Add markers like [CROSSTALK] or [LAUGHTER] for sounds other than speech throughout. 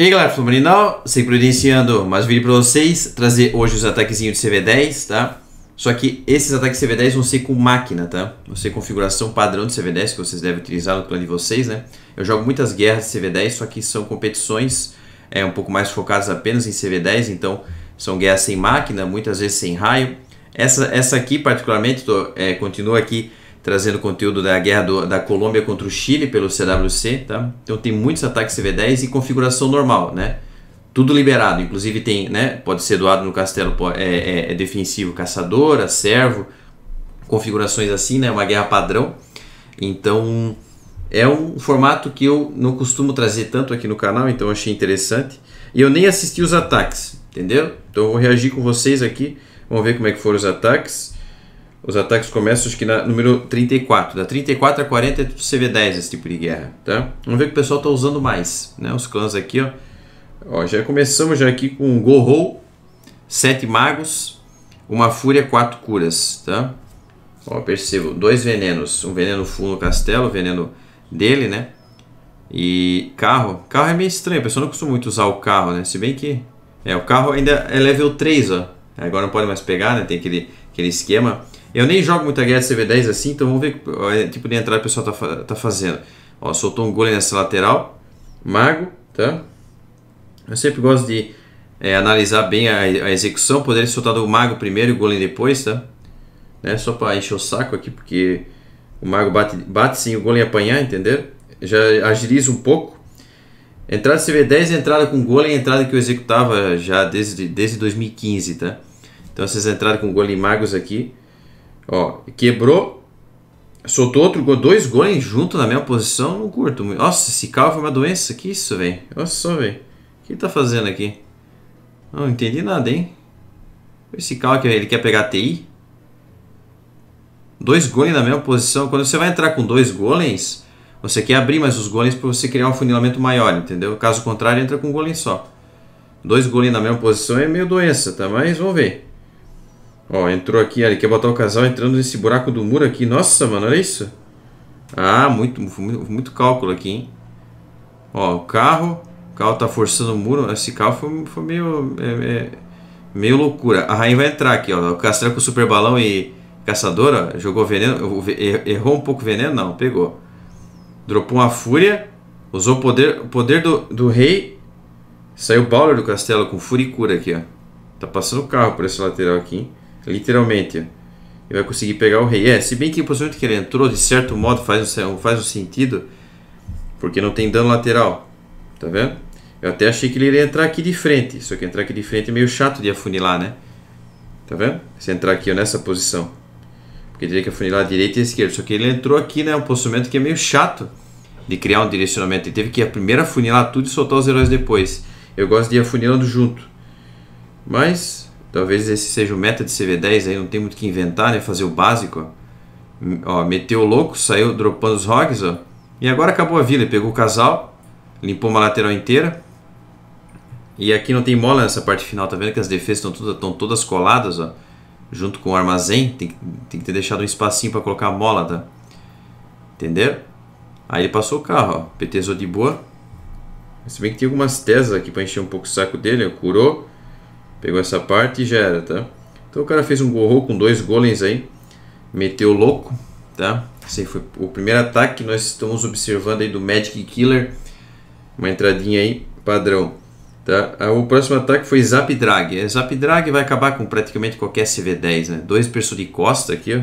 E aí galera, Fluminense sempre providenciando mais vídeo para vocês, trazer hoje os ataquezinhos de CV10, tá? Só que esses ataques CV10 vão ser com máquina, tá? Vão ser configuração padrão de CV10 que vocês devem utilizar no clã de vocês, né? Eu jogo muitas guerras de CV10, só que são competições é, um pouco mais focadas apenas em CV10, então são guerras sem máquina, muitas vezes sem raio. Essa, essa aqui particularmente, tô, é, continua aqui trazendo conteúdo da guerra do, da Colômbia contra o Chile pelo CWC, tá? Então tem muitos ataques CV10 e configuração normal, né? Tudo liberado, inclusive tem, né? Pode ser doado no castelo, é, é, é defensivo, caçadora, servo, configurações assim, né? Uma guerra padrão. Então é um formato que eu não costumo trazer tanto aqui no canal, então achei interessante. E eu nem assisti os ataques, entendeu? Então eu vou reagir com vocês aqui, vamos ver como é que foram os ataques. Os ataques começam acho que na número 34. Da 34 a 40 CV10 esse tipo de guerra, tá? Vamos ver o que o pessoal está usando mais, né? Os clãs aqui, ó. ó já começamos já aqui com Gorro, 7 magos, uma fúria, 4 curas, tá? Ó, percebo, dois venenos, um veneno full no castelo, veneno dele, né? E carro, carro é meio estranho, a pessoa não costuma muito usar o carro, né? Se bem que é, o carro ainda é level 3, ó. Agora não pode mais pegar, né? Tem aquele aquele esquema eu nem jogo muita guerra de CV10 assim, então vamos ver o é, tipo de entrada o pessoal tá, tá fazendo. Ó, soltou um golem nessa lateral. Mago, tá? Eu sempre gosto de é, analisar bem a, a, execução. Poderia ter soltado o mago primeiro e o golem depois, tá? Né? Só para encher o saco aqui, porque o mago bate, bate sim o golem apanhar, entendeu? Já agiliza um pouco. Entrada CV10 entrada com golem, entrada que eu executava já desde, desde 2015, tá? Então essas entradas com golem magos aqui Ó, quebrou, soltou outro gol, dois gols junto na mesma posição, não curto muito. Nossa, esse carro foi uma doença, que isso, velho? Olha só, velho. O que ele tá fazendo aqui? Não, entendi nada, hein? Esse carro que ele quer pegar TI? Dois golems na mesma posição. Quando você vai entrar com dois golems, você quer abrir mais os golems para você criar um funilamento maior, entendeu? Caso contrário, entra com um golem só. Dois golems na mesma posição é meio doença, tá? Mas vamos ver. Ó, entrou aqui, ele quer botar o casal entrando nesse buraco do muro aqui. Nossa, mano, olha isso. Ah, muito, muito, muito cálculo aqui, hein? Ó, o carro. O carro tá forçando o muro. Esse carro foi, foi meio. É, é, meio loucura. A rainha vai entrar aqui, ó. O castelo com o super balão e caçadora. Jogou veneno. Er, errou um pouco veneno? Não, pegou. Dropou uma fúria. Usou o poder, poder do, do rei. Saiu o Bowler do castelo com fúria e cura aqui, ó. Tá passando o carro por esse lateral aqui, hein? Literalmente. E vai conseguir pegar o rei. É, se bem que o posicionamento que ele entrou, de certo modo, faz um, faz um sentido. Porque não tem dano lateral. Tá vendo? Eu até achei que ele iria entrar aqui de frente. Só que entrar aqui de frente é meio chato de afunilar, né? Tá vendo? Se entrar aqui nessa posição. Porque teria que afunilar a direita e a esquerda. Só que ele entrou aqui, né? Um posicionamento que é meio chato de criar um direcionamento. Ele teve que a primeira afunilar tudo e soltar os heróis depois. Eu gosto de ir afunilando junto. Mas Talvez esse seja o meta de CV10, aí não tem muito que inventar, né? Fazer o básico. Ó, meteu o louco, saiu dropando os rogues, ó. E agora acabou a vila, pegou o casal, limpou uma lateral inteira. E aqui não tem mola nessa parte final, tá vendo que as defesas estão todas, estão todas coladas, ó. Junto com o armazém, tem, tem que ter deixado um espacinho para colocar a mola, tá? Entenderam? Aí ele passou o carro, ó. PTzou de boa. Se bem que tem algumas tesas aqui para encher um pouco o saco dele, ó. Curou. Pegou essa parte e já era, tá? Então o cara fez um gorro com dois golems aí. Meteu louco, tá? Esse foi o primeiro ataque que nós estamos observando aí do Magic Killer. Uma entradinha aí, padrão. Tá? Ah, o próximo ataque foi Zap Drag. É, Zap Drag vai acabar com praticamente qualquer CV10, né? Dois pessoas de costa aqui, ó.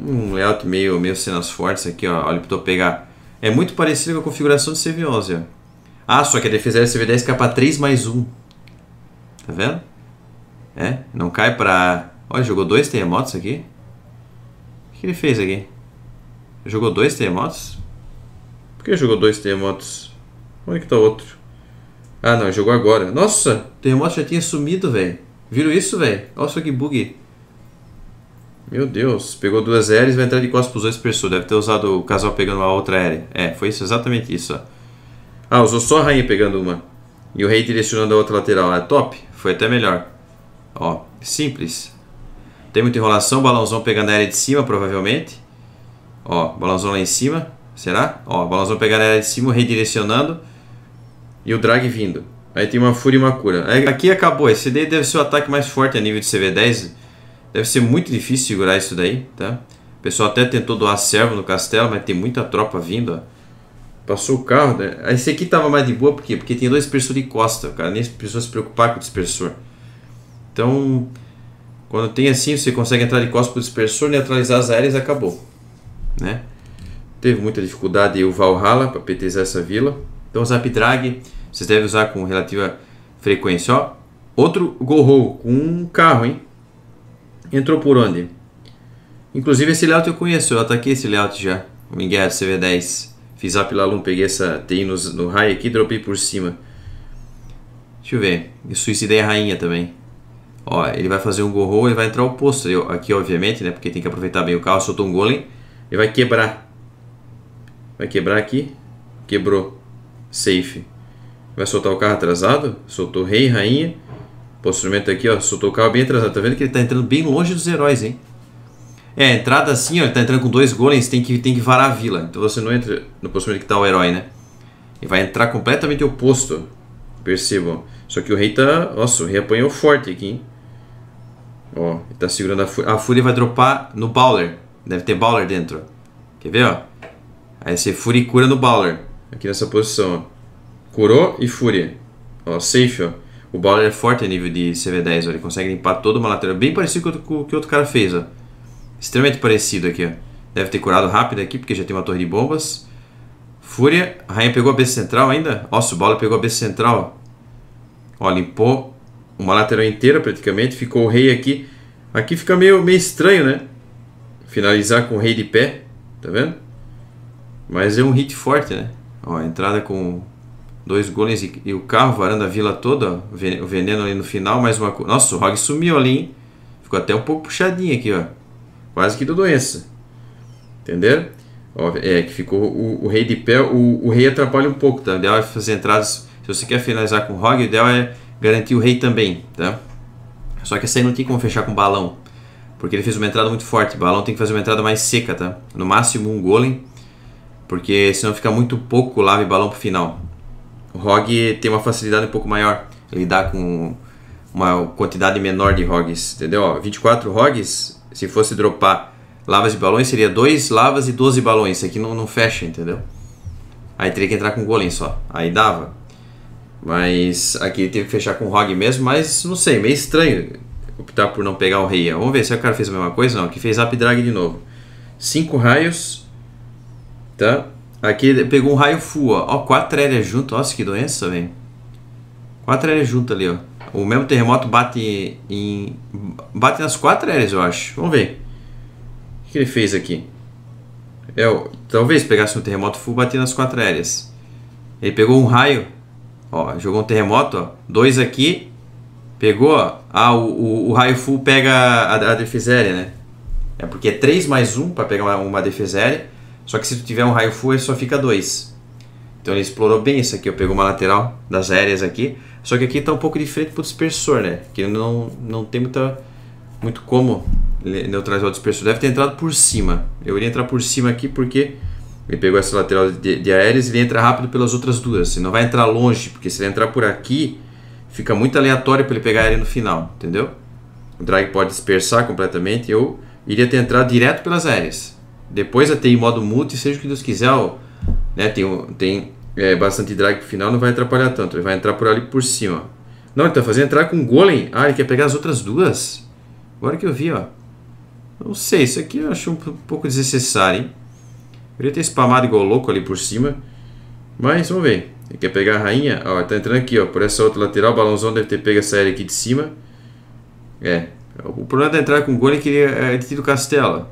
Hum, um layout meio, meio cenas fortes aqui, ó. Olha pra eu pegar. É muito parecido com a configuração do CV11, ó. Ah, só que a defesa era CV10 capa 3 mais 1. Tá vendo? É, não cai pra... Olha, jogou dois terremotos aqui. O que ele fez aqui? Jogou dois terremotos? Por que jogou dois terremotos? Onde que tá outro? Ah, não, jogou agora. Nossa, o terremoto já tinha sumido, velho. Viram isso, velho? Olha só que bug. Meu Deus, pegou duas L's e vai entrar de costas pros dois pessoas. Deve ter usado o casal pegando uma outra L. É, foi isso, exatamente isso, ó. Ah, usou só a rainha pegando uma. E o rei direcionando a outra lateral. É top. Foi até melhor. Ó, simples. Tem muita enrolação, balãozão pegando a área de cima, provavelmente. Ó, balãozão lá em cima. Será? Ó, balãozão pegando a área de cima, redirecionando. E o drag vindo. Aí tem uma fúria e uma cura. Aí, é, aqui acabou. Esse daí deve ser o ataque mais forte a nível de CV10. Deve ser muito difícil segurar isso daí, tá? O pessoal até tentou doar servo no castelo, mas tem muita tropa vindo, ó passou o carro. Né? Ah, esse aqui tava mais de boa, por quê? Porque tinha dois dispersores de costa, cara. Nem precisou se preocupar com o dispersor. Então, quando tem assim, você consegue entrar de costas pro dispersor, neutralizar as áreas acabou. Né? Teve muita dificuldade o Valhalla para PTZ essa vila. Então, o Zapdrag vocês devem usar com relativa frequência. Ó, outro Gorro com um carro, hein? Entrou por onde? Inclusive, esse layout eu conheço, eu ataquei esse layout já. O Miguel CV10. Fiz aplalum, peguei essa TI no, no raio aqui e dropei por cima. Deixa eu ver. Eu suicidei a rainha também. Ó, ele vai fazer um gorro e vai entrar o posto aqui, obviamente, né? Porque tem que aproveitar bem o carro. Soltou um golem. Ele vai quebrar. Vai quebrar aqui. Quebrou. Safe. Vai soltar o carro atrasado. Soltou rei, rainha. Posicionamento aqui, ó. Soltou o carro bem atrasado. Tá vendo que ele tá entrando bem longe dos heróis, hein? É, a entrada assim, ó, ele tá entrando com dois golems, tem que, tem que varar a vila. Então você não entra no posicionamento que tá o herói, né? Ele vai entrar completamente oposto. Percebam. Só que o rei tá... Nossa, o rei apanhou forte aqui, hein? Ó, ele tá segurando a fúria. A fúria vai dropar no Bowler. Deve ter Bowler dentro. Quer ver, ó? Aí você fúria e cura no Bowler. Aqui nessa posição, ó. Curou e fúria. Ó, safe, ó. O Bowler é forte a nível de CV10, ó. Ele consegue limpar toda uma lateral. Bem parecido com o que o outro cara fez, ó. Extremamente parecido aqui, ó. Deve ter curado rápido aqui, porque já tem uma torre de bombas. Fúria. A rainha pegou a B central ainda. Nossa, o Bala pegou a B central. Ó, limpou uma lateral inteira praticamente. Ficou o rei aqui. Aqui fica meio, meio estranho, né? Finalizar com o rei de pé. Tá vendo? Mas é um hit forte, né? Ó, entrada com dois golems e, e, o carro varando a vila toda. Ó, o veneno ali no final. Mais uma... Nossa, o Rog sumiu ali, hein? Ficou até um pouco puxadinho aqui, ó quase que da doença. Entender? É, que ficou o, o rei de pé, o, o, rei atrapalha um pouco, tá? O ideal é fazer entradas, se você quer finalizar com o rogue, o ideal é garantir o rei também, tá? Só que essa aí não tem como fechar com balão, porque ele fez uma entrada muito forte, balão tem que fazer uma entrada mais seca, tá? No máximo um golem, porque senão fica muito pouco lave balão pro final. O rogue tem uma facilidade um pouco maior, lidar com uma quantidade menor de rogues, entendeu? Ó, 24 rogues, se fosse dropar lavas de balões, seria 2 lavas e 12 balões. Isso aqui não, não fecha, entendeu? Aí teria que entrar com golem só. Aí dava. Mas aqui ele teve que fechar com o mesmo, mas não sei, meio estranho optar por não pegar o rei. Vamos ver se o cara fez a mesma coisa. Não, aqui fez up drag de novo. 5 raios. Tá? Aqui ele pegou um raio full, ó. Ó, 4 aéreas junto. Nossa, que doença, velho. 4 aéreas junto ali, ó o mesmo terremoto bate em bate nas quatro áreas, eu acho. Vamos ver. O que ele fez aqui? Eu, é talvez pegasse um terremoto full bater nas quatro áreas. Ele pegou um raio, ó, jogou um terremoto, ó, dois aqui, pegou, ó, ah, o, o, o raio full pega a, a defesa aérea, né? É porque é 3 mais 1 para pegar uma, uma defesa aérea, só que se tu tiver um raio full ele só fica dois. Então ele explorou bem isso aqui, eu pegou uma lateral das aéreas aqui. Só que aqui está um pouco diferente para o dispersor, né? Que não, não tem muita, muito como neutralizar o dispersor. Deve ter entrado por cima. Eu iria entrar por cima aqui porque ele pegou essa lateral de, de aéreos e ele entra rápido pelas outras duas. Ele não vai entrar longe, porque se ele entrar por aqui, fica muito aleatório para ele pegar aéreo no final, entendeu? O drag pode dispersar completamente. Eu iria ter entrado direto pelas aéreas. Depois até em modo multi, seja o que Deus quiser, ó, né? Tem, tem é, bastante drag pro final, não vai atrapalhar tanto. Ele vai entrar por ali por cima. Não, ele tá fazendo entrar com o Golem. Ah, ele quer pegar as outras duas? Agora que eu vi, ó. Não sei, isso aqui eu acho um pouco desnecessário, hein? Poderia ter spamado igual louco ali por cima. Mas vamos ver. Ele quer pegar a rainha. Ó, tá entrando aqui, ó. Por essa outra lateral, o balãozão deve ter pego essa área aqui de cima. É. O problema da entrada com o Golem é que ele é, é castelo.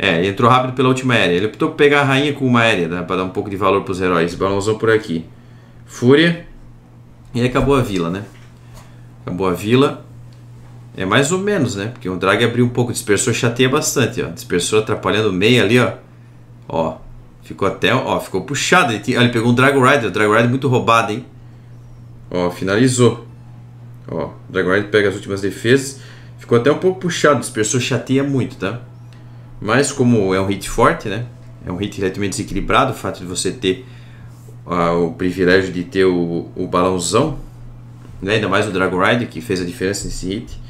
É, entrou rápido pela última aérea. Ele optou por pegar a rainha com uma aérea, né, para dar um pouco de valor para os heróis. Balançou por aqui. Fúria. E acabou a vila, né? Acabou a vila. É mais ou menos, né? Porque o drag abriu um pouco, dispersor chateia bastante, ó. Dispersor atrapalhando o meio ali, ó. Ó, ficou até, ó, ficou puxado. Ele, tinha, ó, ele pegou um Dragon Rider, o Dragon Rider muito roubado, hein? Ó, finalizou. Ó, o Dragon Rider pega as últimas defesas. Ficou até um pouco puxado, dispersor chateia muito, tá? Mas como é um hit forte, né? É um hit relativamente desequilibrado, o fato de você ter ah, o privilégio de ter o, o balãozão, né? ainda mais o Dragon Ride, que fez a diferença nesse hit.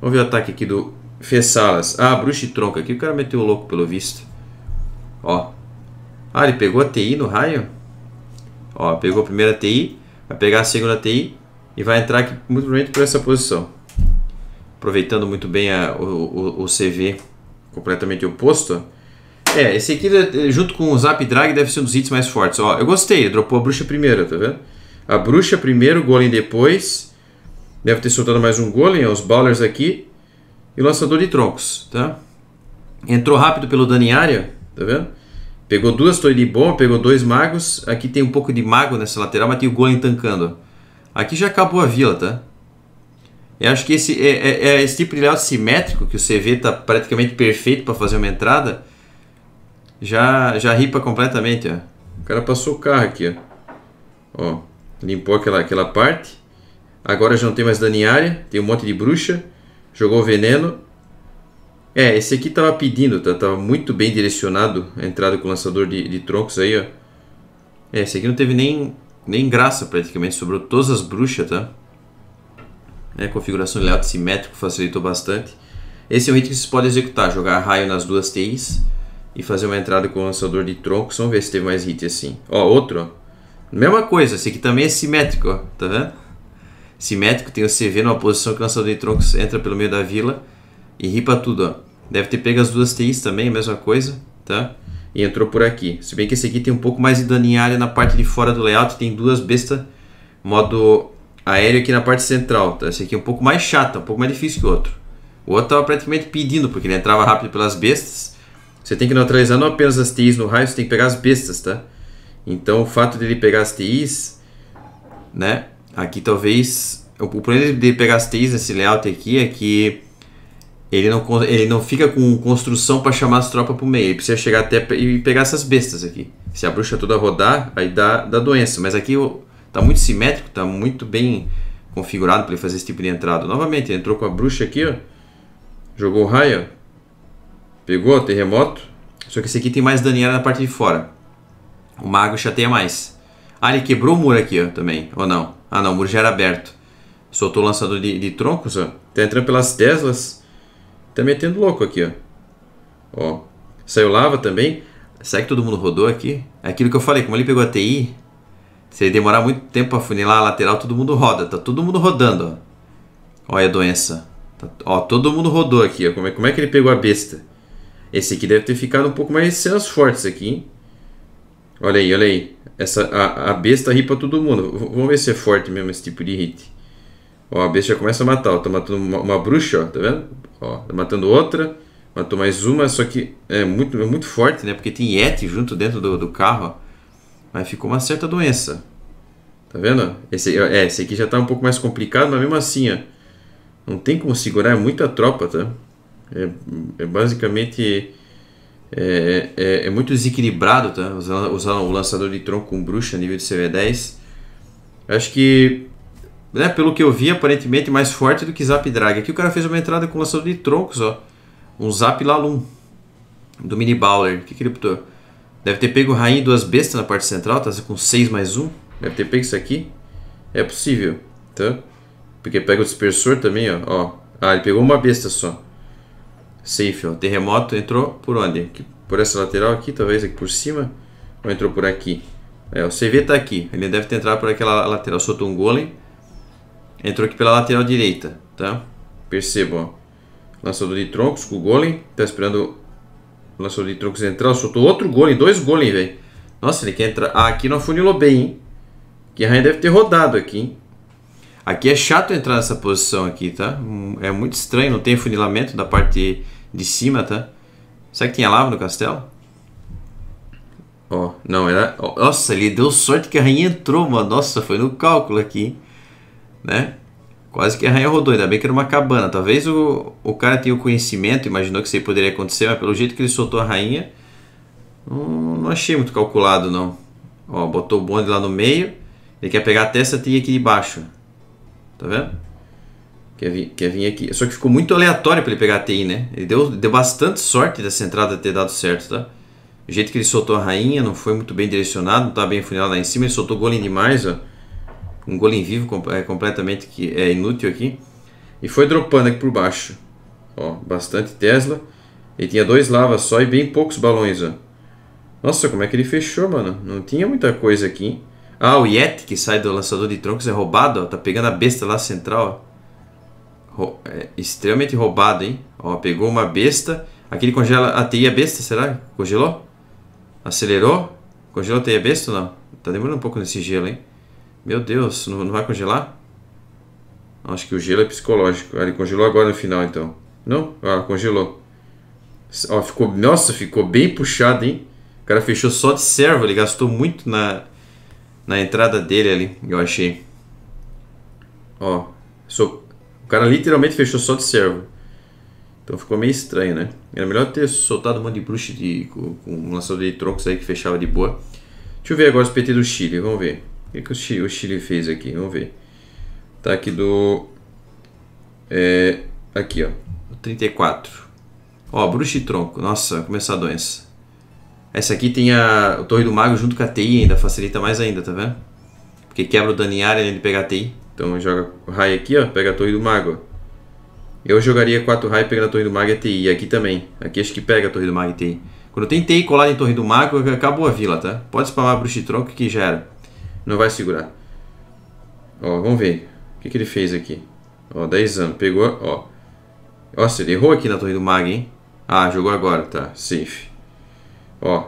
Vamos ver o ataque aqui do Fessalas. Ah, bruxa e tronca aqui, o cara meteu o louco pelo visto. Ó. Ah, ele pegou a TI no raio? Ó, pegou a primeira TI, vai pegar a segunda TI e vai entrar aqui muito provavelmente por essa posição. Aproveitando muito bem a, o, o, o CV completamente oposto. É, esse aqui é, é, junto com o Zap Drag deve ser um dos hits mais fortes. Ó, eu gostei, dropou a bruxa primeiro, tá vendo? A bruxa primeiro, o golem depois. Deve ter soltado mais um golem, ó, os ballers aqui. E o lançador de troncos, tá? Entrou rápido pelo dano em área, tá vendo? Pegou duas torres de bomba, pegou dois magos. Aqui tem um pouco de mago nessa lateral, mas tem o golem tancando. Ó. Aqui já acabou a vila, tá? Eu acho que esse, é, é, é, esse tipo de layout simétrico, que o CV está praticamente perfeito para fazer uma entrada, já, já ripa completamente. Ó. O cara passou o carro aqui. Ó. ó limpou aquela, aquela parte. Agora já não tem mais área. tem um monte de bruxa. Jogou veneno. É, esse aqui tava pedindo, tá, tava muito bem direcionado a entrada com o lançador de, de troncos aí, ó. É, esse aqui não teve nem, nem graça praticamente, sobrou todas as bruxas, tá? né? configuração de layout simétrico facilitou bastante. Esse é um item que vocês podem executar, jogar raio nas duas TIs e fazer uma entrada com o lançador de troncos. Vamos ver se teve mais hit assim. Ó, outro. Mesma coisa, esse aqui também é simétrico, ó. tá vendo? Simétrico, tem o CV numa posição que o lançador de troncos entra pelo meio da vila e ripa tudo, ó. Deve ter pego as duas TIs também, mesma coisa, tá? E entrou por aqui. Se bem que esse aqui tem um pouco mais de dano em área na parte de fora do layout, tem duas bestas modo aéreo aqui na parte central. Então, esse aqui é um pouco mais chato, é um pouco mais difícil que o outro. O outro estava praticamente pedindo, porque ele entrava rápido pelas bestas. Você tem que neutralizar não apenas as TIs no raio, você tem que pegar as bestas, tá? Então o fato dele pegar as TIs, né? Aqui talvez... O problema dele pegar as TIs nesse layout aqui é que ele não, ele não fica com construção para chamar as tropas para o meio. Ele precisa chegar até e pegar essas bestas aqui. Se a bruxa toda rodar, aí dá, dá doença. Mas aqui o, Tá muito simétrico, tá muito bem configurado para ele fazer esse tipo de entrada. Novamente, entrou com a bruxa aqui, ó. Jogou o raio, Pegou, terremoto. Só que esse aqui tem mais daniela na parte de fora. O mago chateia mais. Ah, ele quebrou o muro aqui, ó, também. Ou não? Ah, não, o muro já era aberto. Soltou o lançador de, de troncos, ó. Tá entrando pelas teslas. Tá metendo louco aqui, ó. Ó. Saiu lava também. Será que todo mundo rodou aqui? É aquilo que eu falei, como ele pegou a TI, se demorar muito tempo para funilar a lateral, todo mundo roda. Tá todo mundo rodando, ó. Olha a doença. Tá, ó, todo mundo rodou aqui, ó. Como é, como é que ele pegou a besta? Esse aqui deve ter ficado um pouco mais cenas fortes aqui, hein? Olha aí, olha aí. Essa, a, a besta ripa todo mundo. V vamos ver se é forte mesmo esse tipo de hit. Ó, a besta já começa a matar. Ó, tá matando uma, uma bruxa, ó, tá vendo? Ó, tá matando outra. Matou mais uma, só que é muito, é muito forte, né? Porque tem Yeti junto dentro do, do carro, ó. Aí ficou uma certa doença. Tá vendo? Esse, é, é, esse aqui já tá um pouco mais complicado, mas mesmo assim, ó, não tem como segurar, é muita tropa, tá? É, é basicamente... É, é, é, é muito desequilibrado, tá? Usar, usar o lançador de tronco com bruxa nível de CV10. Acho que, né, pelo que eu vi, aparentemente mais forte do que Zap Drag. Aqui o cara fez uma entrada com lançador de troncos, ó. Um Zap Lalum do Mini Bowler. O que, que ele botou? Deve ter pego rainha e duas bestas na parte central, tá com 6 mais 1. Deve ter pego isso aqui. É possível, tá? Porque pega o dispersor também, ó. ó. Ah, ele pegou uma besta só. Safe, ó. Terremoto entrou por onde? por essa lateral aqui, talvez aqui por cima. Ou entrou por aqui? É, o CV tá aqui. Ele deve ter entrado por aquela lateral. Soltou um golem. Entrou aqui pela lateral direita, tá? Percebam, ó. Lançador de troncos com o golem. Tá esperando Lançou de troco central, soltou outro gol, dois gols, velho. Nossa, ele quer entrar. Ah, aqui não afunilou bem, hein? rainha deve ter rodado aqui, hein? Aqui é chato entrar nessa posição aqui, tá? Hum, é muito estranho, não tem funilamento da parte de cima, tá? Será que tinha lava no castelo? Ó, oh, não, era... nossa, ele deu sorte que a rainha entrou, mano. Nossa, foi no cálculo aqui, né? Quase que arranha rodou, ainda bem que era uma cabana. Talvez o, o cara tenha o conhecimento, imaginou que isso aí poderia acontecer, mas pelo jeito que ele soltou a rainha, não, não achei muito calculado não. Ó, botou o bonde lá no meio, ele quer pegar até essa trilha aqui de baixo. Tá vendo? Quer vir, quer vir aqui. Só que ficou muito aleatório para ele pegar a TI, né? Ele deu, deu bastante sorte dessa entrada ter dado certo, tá? O jeito que ele soltou a rainha não foi muito bem direcionado, não tá bem afunilado lá em cima, ele soltou o golem demais, ó um golem vivo é completamente que é inútil aqui. E foi dropando aqui por baixo. Ó, bastante Tesla. E tinha dois lavas só e bem poucos balões, ó. Nossa, como é que ele fechou, mano? Não tinha muita coisa aqui. Ah, o Yeti que sai do lançador de troncos é roubado, ó. Tá pegando a besta lá central, ó. É extremamente roubado, hein? Ó, pegou uma besta. Aqui ele congela a ah, teia besta, será? Congelou? Acelerou? Congelou a teia besta ou não? Tá demorando um pouco nesse gelo, hein? Meu Deus, não, não vai congelar? Acho que o gelo é psicológico. ele congelou agora no final, então. Não? Ah, congelou. Ó, ficou, nossa, ficou bem puxado, hein? O cara fechou só de servo. Ele gastou muito na, na entrada dele ali, eu achei. Ó, o cara literalmente fechou só de servo. Então ficou meio estranho, né? Era melhor ter soltado um monte de bruxa de, com, com um lançador de troncos aí que fechava de boa. Deixa eu ver agora os PT do Chile, vamos ver. O que, que o, Chile, o Chile fez aqui? Vamos ver. Tá aqui do... É, aqui, ó. 34. Ó, bruxa e tronco. Nossa, começou a doença. Essa aqui tem a, Torre do Mago junto com a TI ainda. Facilita mais ainda, tá vendo? Porque quebra o dano em área ele pega a TI. Então joga o raio aqui, ó. Pega a Torre do Mago. Eu jogaria 4 raio pegando a Torre do Mago e a TI. Aqui também. Aqui acho que pega a Torre do Mago e a TI. Quando tem TI colado em Torre do Mago, acabou a vila, tá? Pode spamar bruxa e tronco que já era. Não vai segurar. Ó, vamos ver. O que, que ele fez aqui? Ó, 10 anos. Pegou, ó. Nossa, ele errou aqui na torre do Mag, hein? Ah, jogou agora, tá. Safe. Ó,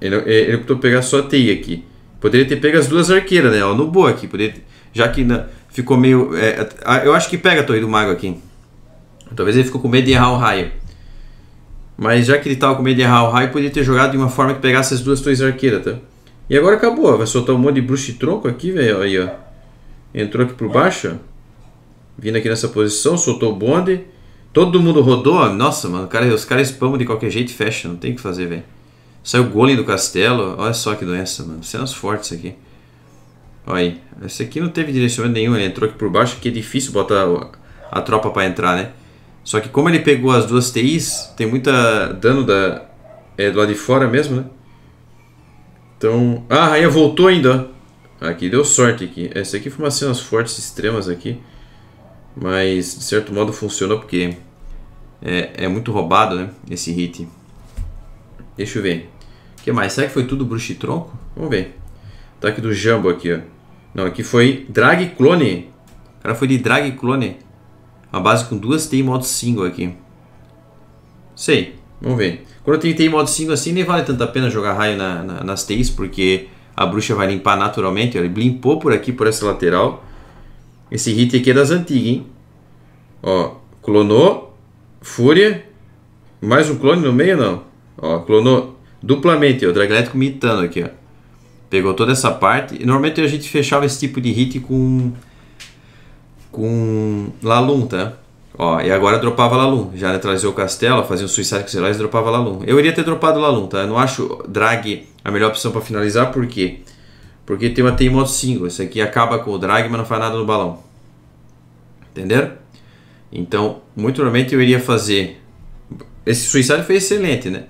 ele, ele optou pegar só a TI aqui. Poderia ter pego as duas arqueiras, né? Ó, no boa aqui. Poderia ter, já que na, ficou meio... É, eu acho que pega a torre do Mago aqui. Talvez ele ficou com medo de errar o raio. Mas já que ele tava com medo de errar o raio, poderia ter jogado de uma forma que pegasse as duas torres arqueiras, tá? E agora acabou, vai soltar um monte de bruxo e tronco aqui, velho, aí, ó. Entrou aqui por baixo, Vindo aqui nessa posição, soltou o bonde. Todo mundo rodou, ó. Nossa, mano, cara, os caras spamam de qualquer jeito e fecha, não tem o que fazer, velho. Saiu o golem do castelo, olha só que doença, mano. Cenas fortes aqui. Olha aí, esse aqui não teve direcionamento nenhum, ele entrou aqui por baixo, que é difícil botar a tropa para entrar, né? Só que como ele pegou as duas TIs, tem muita dano da, é, do lado de fora mesmo, né? Então... Ah, a rainha voltou ainda. Aqui deu sorte aqui. Essa aqui foi uma cenas fortes extremas aqui. Mas, de certo modo, funciona porque é, é muito roubado, né? Esse hit. Deixa eu ver. O que mais? Será que foi tudo bruxo e tronco? Vamos ver. Ataque tá do jumbo aqui, ó. Não, aqui foi Drag Clone. O cara foi de Drag Clone. Uma base com duas T modo single aqui. Sei. Vamos ver. Quando eu tentei modo 5 assim, nem vale tanto a pena jogar raio na, na, nas TIs, porque a bruxa vai limpar naturalmente. Olha, ele limpou por aqui, por essa lateral. Esse hit aqui é das antigas, hein? Ó, clonou, fúria, mais um clone no meio, não? Ó, clonou duplamente, ó, o Draglético mitando aqui, ó. Pegou toda essa parte. E normalmente a gente fechava esse tipo de hit com... Com Lalum, tá? Né? Ó, e agora dropava Lalum. Já neutralizou o Castelo, fazia um suicide com os heróis e dropava Lalum. Eu iria ter dropado Lalum, tá? Eu não acho Drag a melhor opção para finalizar, por quê? Porque tem uma TI single. Isso aqui acaba com o Drag, mas não faz nada no balão. Entenderam? Então, muito provavelmente eu iria fazer... Esse suicide foi excelente, né?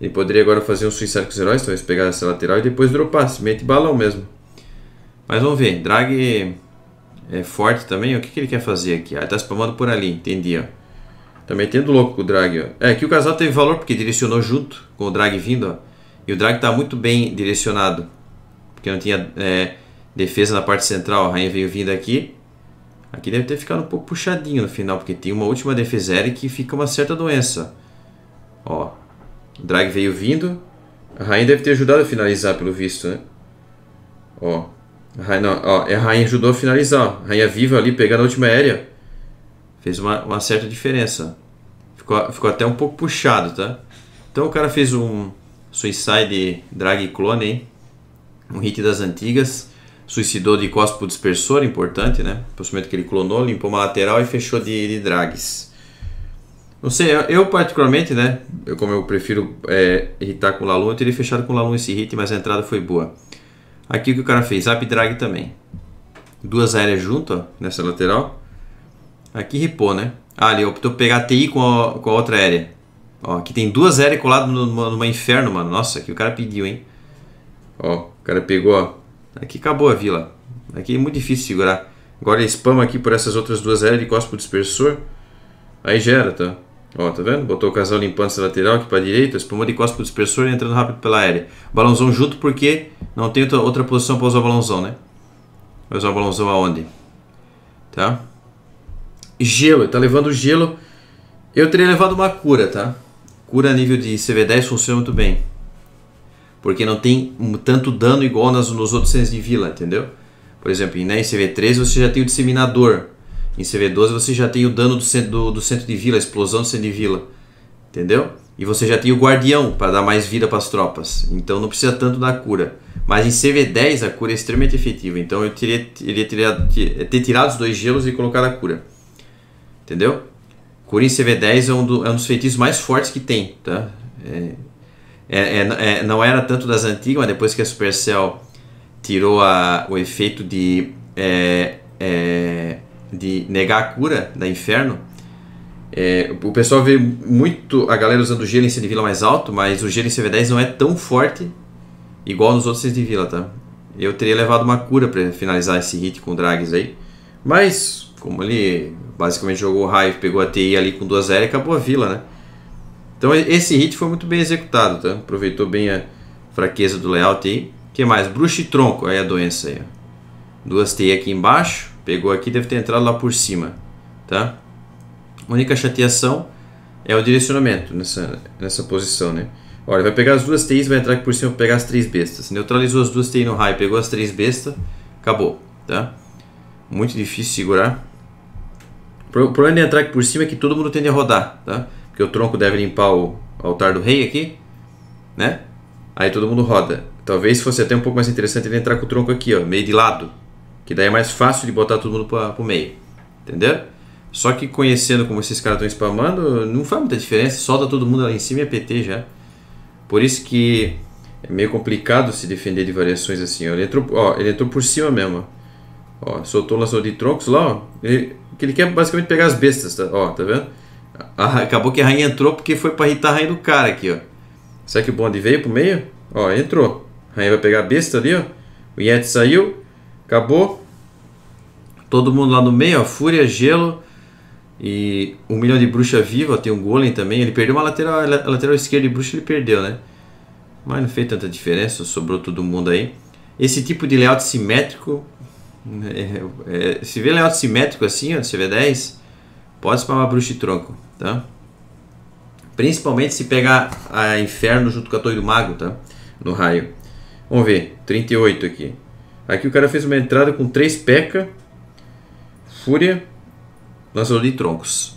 Ele poderia agora fazer um suicide com os heróis, talvez pegar essa lateral e depois dropar. Se mete balão mesmo. Mas vamos ver. Drag é forte também. O que, que ele quer fazer aqui? Ah, ele tá spamando por ali, entendi, ó. Tá metendo louco com o drag, ó. É, que o casal teve valor porque direcionou junto com o drag vindo, ó. E o drag tá muito bem direcionado. Porque não tinha é, defesa na parte central, a rainha veio vindo aqui. Aqui deve ter ficado um pouco puxadinho no final, porque tem uma última defesa aérea que fica uma certa doença. Ó, o drag veio vindo. A rainha deve ter ajudado a finalizar, pelo visto, né? Ó, a rainha, não, ó, a rainha ajudou a finalizar. A rainha viva ali, pegando a última aérea. Fez uma, uma certa diferença. Ficou, ficou até um pouco puxado, tá? Então o cara fez um suicide drag clone, hein? Um hit das antigas. Suicidou de cospo dispersor, importante, né? momento que ele clonou, limpou uma lateral e fechou de, de drags. Não sei, eu, eu, particularmente, né? Eu, como eu prefiro é, irritar com o Lalum, eu teria fechado com o Lalum esse hit, mas a entrada foi boa. Aqui o que o cara fez, up drag também. Duas aéreas junto, ó, nessa lateral. Aqui ripou, né? Ah, ali optou pegar a TI com a, com a outra aérea. Ó, aqui tem duas aéreas coladas numa, numa inferno, mano. Nossa, aqui o cara pediu, hein? Ó, o cara pegou, ó. Aqui acabou a vila. Aqui é muito difícil segurar. Agora ele é spama aqui por essas outras duas aéreas e cospe pro dispersor. Aí gera, tá? Ó, tá vendo? Botou o casal limpando essa lateral aqui para direita, espuma de costas pro dispersor e entrando rápido pela área Balãozão junto porque não tem outra posição para usar o balãozão, né? Vai usar o balãozão aonde? Tá? Gelo, tá levando gelo. Eu teria levado uma cura, tá? Cura a nível de CV10 funciona muito bem. Porque não tem tanto dano igual nas, nos outros centros de vila, entendeu? Por exemplo, né, em CV3 você já tem o disseminador, em CV12 você já tem o dano do centro, do, do centro de vila, a explosão do centro de vila. Entendeu? E você já tem o guardião para dar mais vida para as tropas. Então não precisa tanto da cura. Mas em CV10 a cura é extremamente efetiva. Então eu teria, teria, teria é ter tirado os dois gelos e colocado a cura. Entendeu? Cura em CV10 é um, do, é um dos feitiços mais fortes que tem. Tá? É, é, é, é, não era tanto das antigas, mas depois que a Supercell tirou a, o efeito de é, de negar a cura da inferno. É, o pessoal vê muito a galera usando o Gerency de Vila mais alto, mas o em V10 não é tão forte igual nos outros de Vila, tá? Eu teria levado uma cura para finalizar esse hit com Drags aí. Mas, como ele basicamente jogou raio, pegou a TI ali com duas aéreas, acabou a Vila, né? Então esse hit foi muito bem executado, tá? Aproveitou bem a fraqueza do layout aí. que mais? Bruxo e tronco, aí a doença aí. Ó. Duas TI aqui embaixo. Pegou aqui, deve ter entrado lá por cima, tá? A única chateação é o direcionamento nessa, nessa posição, né? Olha, vai pegar as duas TIs, vai entrar aqui por cima, pegar as três bestas. Neutralizou as duas TIs no high, pegou as três bestas, acabou, tá? Muito difícil segurar. O problema de entrar aqui por cima é que todo mundo tende a rodar, tá? Porque o tronco deve limpar o altar do rei aqui, né? Aí todo mundo roda. Talvez fosse até um pouco mais interessante ele entrar com o tronco aqui, ó, meio de lado, que daí é mais fácil de botar todo mundo para o meio. entendeu? Só que conhecendo como esses caras estão spamando, não faz muita diferença. Solta todo mundo lá em cima e é PT já. Por isso que é meio complicado se defender de variações assim. Ó. Ele entrou, ó, ele entrou por cima mesmo. Ó, soltou, lançou de troncos lá. Ó. Ele, que ele quer basicamente pegar as bestas. Tá, ó, tá vendo? A, acabou que a rainha entrou porque foi para irritar a rainha do cara aqui. Ó. Será que o bonde veio pro meio? Ó, entrou. A rainha vai pegar a besta ali. Ó. O Yeti saiu. Acabou. Todo mundo lá no meio, ó, Fúria, Gelo e um milhão de bruxa viva, ó, tem um golem também. Ele perdeu uma lateral, lateral esquerda de bruxa, ele perdeu, né? Mas não fez tanta diferença, sobrou todo mundo aí. Esse tipo de layout simétrico, é, é, é se vê layout simétrico assim, ó, CV10, pode spamar bruxa e tronco, tá? Principalmente se pegar a Inferno junto com a Torre do Mago, tá? No raio. Vamos ver, 38 aqui. Aqui o cara fez uma entrada com 3 peca Fúria lançador de troncos.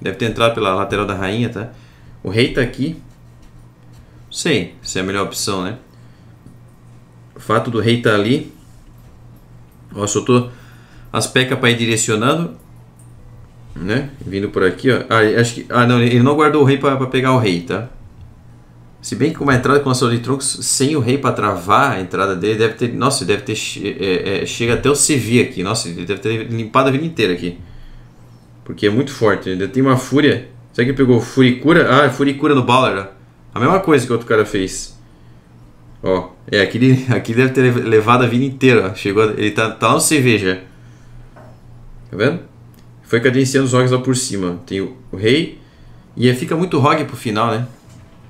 Deve ter entrado pela lateral da rainha, tá? O rei tá aqui. Não sei se é a melhor opção, né? O fato do rei tá ali. Ó, soltou as pecas para ir direcionando. Né? Vindo por aqui, ó. Ah, acho que, ah não, ele não guardou o rei para pegar o rei, tá? Se bem que uma entrada com lançador de troncos sem o rei para travar a entrada dele deve ter. Nossa, deve ter. É, é, chega até o CV aqui. Nossa, ele deve ter limpado a vida inteira aqui. Porque é muito forte. Ainda tem uma fúria. Será que pegou furicura? Ah, furicura no Baller. A mesma coisa que o outro cara fez. Ó, é, aqui, [LAUGHS] aqui deve ter levado a vida inteira. Chegou, ele tá, tá lá no CV já. Tá vendo? Foi cadenciando os rogues lá por cima. Tem o, o rei. E fica muito rogue pro final, né?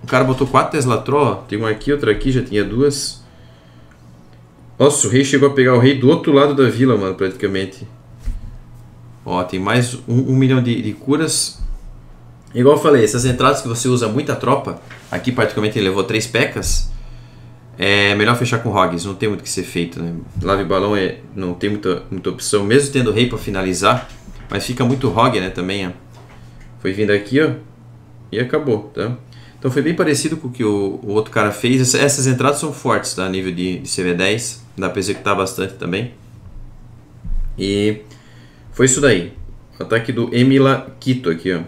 O cara botou quatro Tesla Troll. Tem uma aqui, outra aqui, já tinha duas. Nossa, o rei chegou a pegar o rei do outro lado da vila, mano, praticamente. Ó, tem mais um, um milhão de, de, curas. Igual eu falei, essas entradas que você usa muita tropa, aqui praticamente ele levou três pecas, é melhor fechar com Hogs, não tem muito o que ser feito, né? Lave balão é, não tem muita, muita opção, mesmo tendo rei para finalizar, mas fica muito Hog, né, também, ó. Foi vindo aqui, ó, e acabou, tá? Então foi bem parecido com o que o, o outro cara fez. essas entradas são fortes, tá? A nível de, de CV10. Dá pra executar bastante também. E foi isso daí. Ataque do Emila Quito aqui, ó.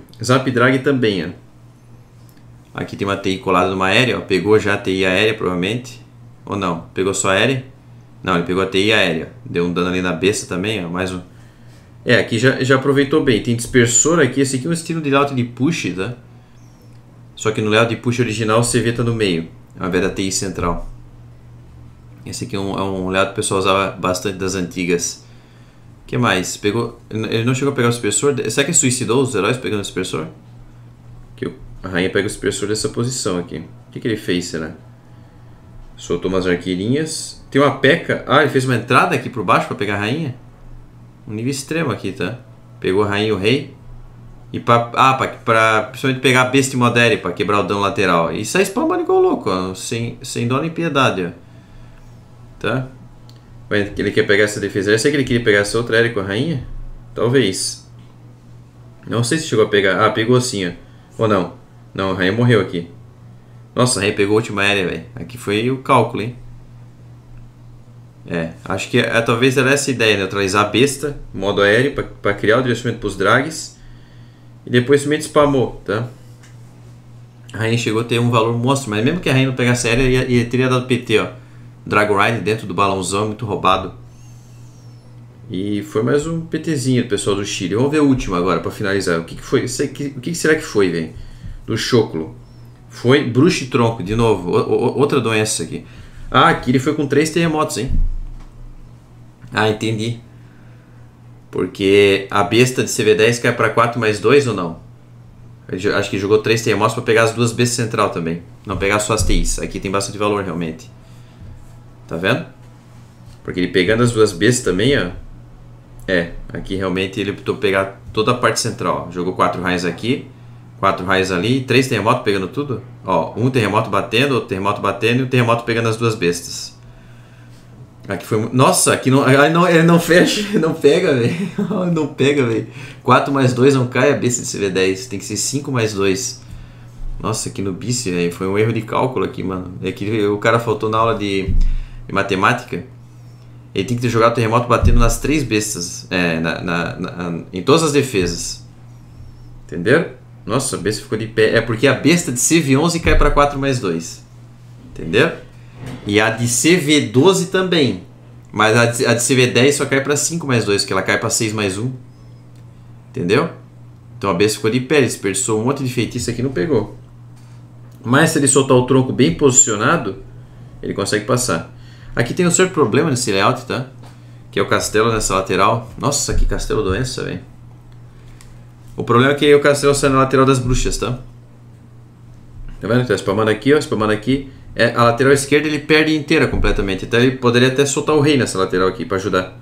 Drag também, ó. Aqui tem uma TI colada numa aérea, ó. Pegou já a TI aérea, provavelmente. Ou não? Pegou só aérea? Não, ele pegou a TI aérea. Deu um dano ali na besta também, ó. Mais um... É, aqui já, já aproveitou bem. Tem dispersor aqui. Esse aqui é um estilo de alto de push, tá? Só que no layout de push original o CV está no meio, ao invés da TI central. Esse aqui é um, é um layout que o pessoal usava bastante das antigas. O que mais? Pegou, ele não chegou a pegar o expressor? Será que é suicidou os heróis pegando o expressor? Que a rainha pega o expressor dessa posição aqui. O que, que ele fez, será? Soltou umas arqueirinhas. Tem uma peca. Ah, ele fez uma entrada aqui por baixo para pegar a rainha? Um nível extremo aqui, tá? Pegou a rainha e o rei. E pra, ah, pra, pra principalmente pegar a besta e modere pra quebrar o dano lateral. E sai spamando igual louco, ó, sem, sem dó nem piedade, ó. Tá? Ele quer pegar essa defesa. Eu sei que ele queria pegar essa outra Érico Rainha? Talvez. Não sei se chegou a pegar. Ah, pegou sim, ó. Ou não. Não, a Rainha morreu aqui. Nossa, a Rainha pegou a última área, velho. Aqui foi o cálculo, hein? É, acho que é, talvez era é essa a ideia, neutralizar a besta, modo aéreo, para criar o direcionamento para os drags. E depois simplesmente spamou, tá? A rainha chegou a ter um valor monstro, mas mesmo que a rainha não pegasse a série, ele teria dado PT, ó. Dragon Ride dentro do balãozão, muito roubado. E foi mais um PTzinho do pessoal do Chile. Vamos ver o último agora, para finalizar. O que, que foi? O que, será que foi, velho? Do Choclo? Foi bruxo e tronco, de novo. O, o, outra doença aqui. Ah, aqui ele foi com três terremotos, hein? Ah, entendi. Porque a besta de CV10 cai para 4 mais 2 ou não? acho que jogou 3 terremotos para pegar as duas bestas central também. Não pegar só as TIs. Aqui tem bastante valor realmente. Tá vendo? Porque ele pegando as duas bestas também, ó. É, aqui realmente ele optou pegar toda a parte central. Ó. Jogou 4 raios aqui, 4 raios ali, 3 terremotos pegando tudo. Ó, um terremoto batendo, outro terremoto batendo e um terremoto pegando as duas bestas. Aqui foi. Nossa, aqui não. Ele não, ele não fecha, [LAUGHS] não pega, velho. [LAUGHS] Não pega, velho. 4 mais 2 não cai a besta de CV10. Tem que ser 5 mais 2. Nossa, aqui no bice, velho. Foi um erro de cálculo aqui, mano. É que o cara faltou na aula de, de matemática. Ele tem que ter jogado o terremoto batendo nas três bestas. É, na, na, na, em todas as defesas. Entenderam? Nossa, a besta ficou de pé. É porque a besta de CV11 cai pra 4 mais 2. Entendeu? E a de CV12 também. Mas a de, CV10 só cai para 5 mais 2, porque ela cai para 6 mais 1. Entendeu? Então a besta ficou de pé, ele dispersou um monte de feitiço aqui e não pegou. Mas se ele soltar o tronco bem posicionado, ele consegue passar. Aqui tem um certo problema nesse layout, tá? Que é o castelo nessa lateral. Nossa, que castelo doença, velho. O problema é que o castelo sai na lateral das bruxas, tá? Tá vendo? Tá spamando aqui, ó, spamando aqui. É, a lateral esquerda ele perde inteira completamente. Então ele poderia até soltar o rei nessa lateral aqui para ajudar.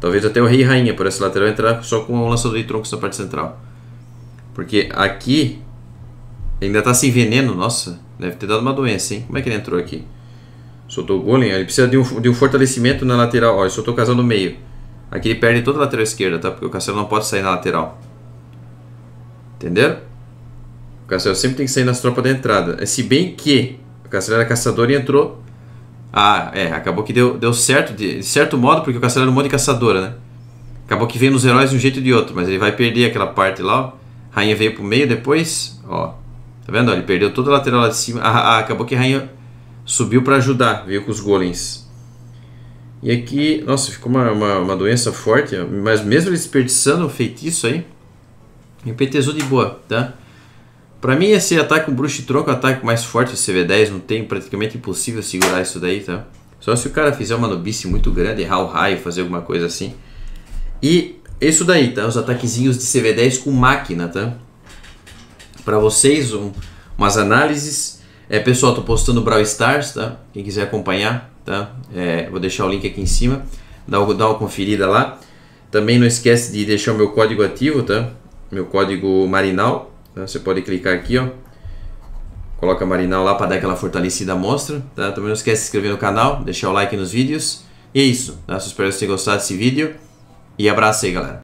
Talvez até o rei e rainha por essa lateral entrar só com o lançador de troncos na parte central. Porque aqui ainda tá sem veneno, nossa. Deve ter dado uma doença, hein? Como é que ele entrou aqui? Soltou o golem, ele precisa de um, de um fortalecimento na lateral. Ó, ele soltou o casal no meio. Aqui ele perde toda a lateral esquerda, tá? Porque o castelo não pode sair na lateral. Entenderam? O castelo sempre tem que sair nas tropas da entrada. É, se bem que o era caçador e entrou. Ah, é, acabou que deu, deu certo, de, certo modo, porque o Castelo era é um monte de caçadora, né? Acabou que veio nos heróis de um jeito ou de outro, mas ele vai perder aquela parte lá, ó. Rainha veio pro meio depois, ó. Tá vendo? ele perdeu toda a lateral lá de cima. Ah, ah, acabou que a rainha subiu para ajudar, veio com os golems. E aqui, nossa, ficou uma, uma, uma doença forte, mas mesmo ele desperdiçando o feitiço aí, empeitezou de boa, tá? Pra mim, esse ataque com bruxo de tronco é o ataque mais forte do CV10. Não tem praticamente impossível segurar isso daí, tá? Só se o cara fizer uma nobice muito grande, errar o raio, fazer alguma coisa assim. E isso daí, tá? Os ataquezinhos de CV10 com máquina, tá? Pra vocês, um, umas análises. É, pessoal, tô postando Brawl Stars, tá? Quem quiser acompanhar, tá? É, vou deixar o link aqui em cima. Dá, dá uma conferida lá. Também não esquece de deixar o meu código ativo, tá? Meu código marinal Tá? Você pode clicar aqui, ó. Coloca marinal lá para dar aquela fortalecida mostra. Tá? Também não esquece de se inscrever no canal, deixar o like nos vídeos. E é isso. Tá? espero que vocês tenham gostado desse vídeo. E abraço aí, galera.